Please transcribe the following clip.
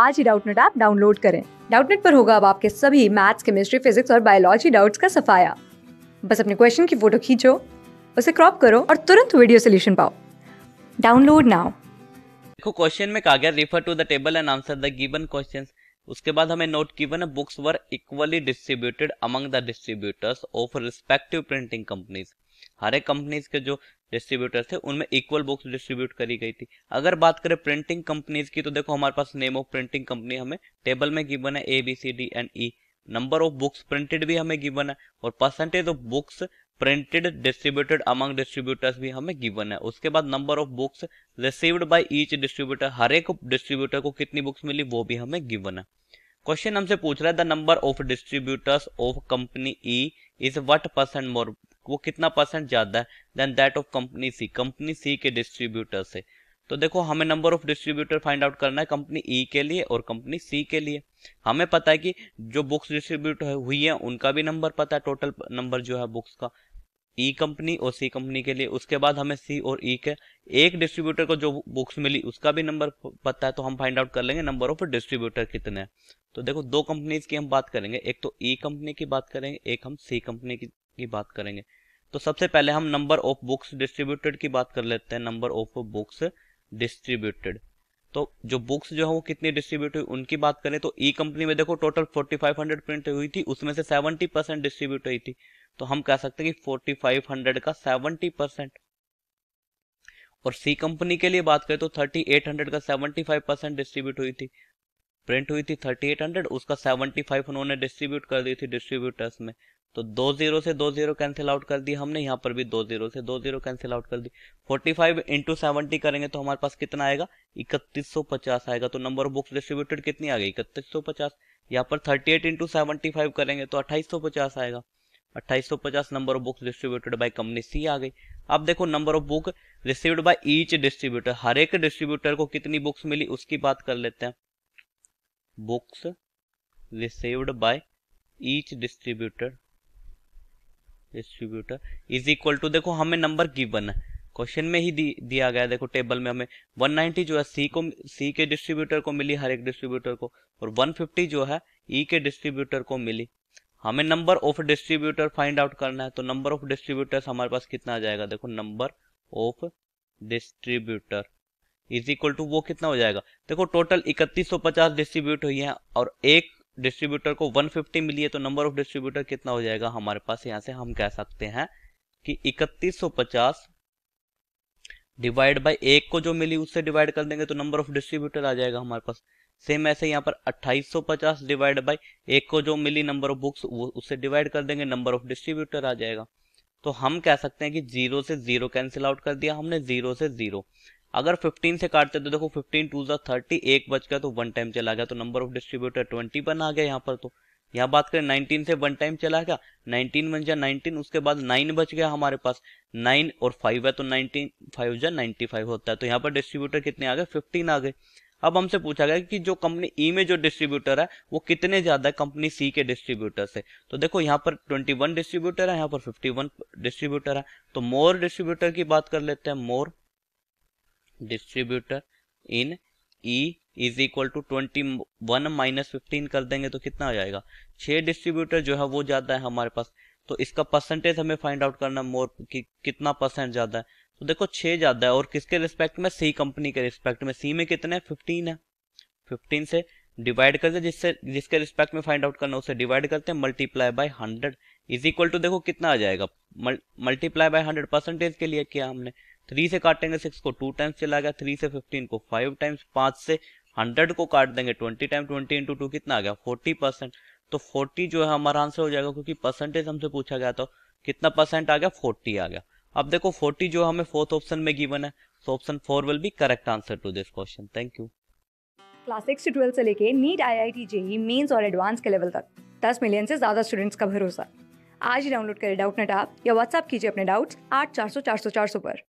आज ही Doubtnut app download करें डाउटनेट पर होगा अब आपके सभी मैथ्स केमिस्ट्री फिजिक्स और बायोलॉजी डाउट्स का सफाया बस अपने क्वेश्चन की फोटो खींचो उसे क्रॉप करो और तुरंत वीडियो सोल्यूशन पाओ डाउनलोड नाउ देखो क्वेश्चन में कहा गया refer to the table and answer the given questions उसके बाद हमें नोट गिवन है books were equally distributed among the distributors of respective printing companies हर एक कंपनीज के जो डिस्ट्रीब्यूटर थे उनमें इक्वल बुक्स डिस्ट्रीब्यूट करी गई थी अगर बात करें प्रिंटिंग कंपनीज की तो देखो हमारे पास नेम ऑफ प्रिंटिंग कंपनी हमें टेबल में गिवन है A B C D and E number of books printed भी हमें गिवन है और percentage of books printed distributed among distributors भी हमें गिवन है उसके बाद number of books received by each distributor हर एक डिस्ट्रीब्यूटर को कितनी बुक्स मिली वो भी हमें गिवन है क्वेश्चन हमसे पूछ रहा है the number of distributors of company E is what percent more वो कितना परसेंट ज़्यादा है then that of company C company C के डिस्ट्रीब्यूटर से तो देखो हमें number of distributor find out करना है कंपनी ई e के लिए और कंपनी सी के लिए हमें पता है कि जो बुक्स डिस्ट्रीब्यूट हुई है उनका भी नंबर पता है टोटल नंबर जो है बुक्स का ई e कंपनी और सी कंपनी के लिए उसके बाद हमें सी और ई e के एक डिस्ट्रीब्यूटर को जो बुक्स मिली उसका भी नंबर पता है तो हम फाइंड आउट कर लेंगे नंबर ऑफ डिस्ट्रीब्यूटर कितने हैं तो देखो दो कंपनीज की हम बात करेंगे एक तो ई e कंपनी की बात करेंगे एक हम सी कंपनी की, की बात करेंगे तो सबसे पहले हम नंबर ऑफ बुक्स डिस्ट्रीब्यूटेड की बात कर लेते हैं नंबर ऑफ बुक्स डिस्ट्रीब्यूटेड तो जो बुक्स जो है वो कितनी डिस्ट्रीब्यूट हुई उनकी बात करें तो ई कंपनी में देखो टोटल 4500 प्रिंट हुई थी उसमें से 70 परसेंट डिस्ट्रीब्यूट हुई थी तो हम कह सकते हैं कि 4500 का 70 परसेंट और सी कंपनी के लिए बात करें तो 3800 का 75 परसेंट डिस्ट्रीब्यूट हुई थी प्रिंट हुई थी 3800 उसका 75 उन्होंने डिस्ट्रीब्यूट कर दी थी डिस्ट्रीब्यूटर्स में तो दो जीरो से दो जीरो कैंसिल आउट कर दी हमने यहाँ पर भी दो जीरो से दो जीरो कैंसिल आउट कर दी 45 फाइव इंटू सेवेंटी करेंगे तो हमारे पास कितना आएगा 3150 आएगा तो नंबर ऑफ बुक्स डिस्ट्रीब्यूटेड कितनी आ गई इकतीस सौ पचास यहाँ पर 38 एट इंटू सेवेंटी फाइव करेंगे तो 2850 आएगा पचास number of books distributed by company C आ गई अब देखो number of book received by each distributor हर एक डिस्ट्रीब्यूटर को कितनी बुक्स मिली उसकी बात कर लेते हैं books received by each distributor distributor is equal to देखो हमें नंबर गिवन है क्वेश्चन में ही दि, दिया गया देखो टेबल में हमें 190 जो है सी को सी के डिस्ट्रीब्यूटर को मिली हर एक डिस्ट्रीब्यूटर को और 150 जो है ई e के डिस्ट्रीब्यूटर को मिली हमें number of distributor find out करना है तो नंबर ऑफ डिस्ट्रीब्यूटर्स हमारे पास कितना आ जाएगा देखो number of distributor is equal to वो कितना हो जाएगा देखो टोटल 3150 डिस्ट्रीब्यूट हुई है और एक डिस्ट्रीब्यूटर को 150 मिली है तो नंबर ऑफ डिस्ट्रीब्यूटर कितना हो जाएगा हमारे पास यहाँ से हम कह सकते हैं कि 3150 डिवाइड बाय एक को जो मिली उससे डिवाइड कर देंगे तो नंबर ऑफ डिस्ट्रीब्यूटर आ जाएगा हमारे पास सेम ऐसे यहाँ पर 2850 डिवाइड बाय एक को जो मिली नंबर ऑफ बुक्स उससे डिवाइड कर देंगे नंबर ऑफ डिस्ट्रीब्यूटर आ जाएगा तो हम कह सकते हैं कि जीरो से जीरो कैंसिल आउट कर दिया हमने जीरो से जीरो अगर 15 से काटते तो देखो 15 टू ज़ा थर्टी एक बच गया तो वन टाइम चला गया तो नंबर ऑफ डिस्ट्रीब्यूटर 20 बन आ गया यहाँ पर तो यहाँ बात करें 19 से वन टाइम चला गया 19 बन जा 19 उसके बाद 9 बच गया हमारे पास 9 और 5 है तो 19 फाइव जा 95 होता है तो यहाँ पर डिस्ट्रीब्यूटर कितने आ गए फिफ्टीन आ गए अब हमसे पूछा गया कि जो कंपनी ई e में जो डिस्ट्रीब्यूटर है वो कितने ज्यादा है कंपनी सी के डिस्ट्रीब्यूटर से तो देखो यहाँ पर 21 डिस्ट्रीब्यूटर है यहाँ पर 51 डिस्ट्रीब्यूटर है तो मोर डिस्ट्रीब्यूटर की बात कर लेते हैं more distributor in E is equal to twenty one minus fifteen कर देंगे तो कितना हो जाएगा छह डिस्ट्रीब्यूटर जो है वो ज़्यादा है हमारे पास तो इसका परसेंटेज हमें फाइंड आउट करना मोर कि कितना परसेंट ज़्यादा है तो देखो छह ज़्यादा है और किसके रिस्पेक्ट में सी कंपनी के रिस्पेक्ट में सी में कितने है फिफ्टीन है फिफ्टीन से डिवाइड करते जिससे जिसके रिस्पेक्ट में फाइंड आउट करना उसे डिवाइड करते हैं multiply by hundred is equal to देखो कितना आ जाएगा मल्टीप्लाई बाय हंड्रेड परसेंटेज के लिए किया हमने थ्री से काटेंगे सिक्स को टू टाइम्स चला गया थ्री से फिफ्टीन को फाइव टाइम्स पांच से हंड्रेड को काट देंगे twenty time twenty into two कितना आ गया फोर्टी परसेंट तो फोर्टी जो है हमारा आंसर हो जाएगा क्योंकि परसेंटेज हमसे पूछा गया तो कितना परसेंट आ गया फोर्टी आ गया अब देखो फोर्टी जो हमें फोर्थ ऑप्शन में गिवन है so option four will be correct answer to this question thank you class six से ट्वेल्थ से लेके NEET I I T JEE Mains और एडवांस के लेवल तक दस मिलियन से ज्यादा स्टूडेंट्स का भरोसा आज ही डाउनलोड करें डाउट नेट आप या व्हाट्सअप कीजिए अपने डाउट्स आठ चार सौ चार सौ चार सौ पर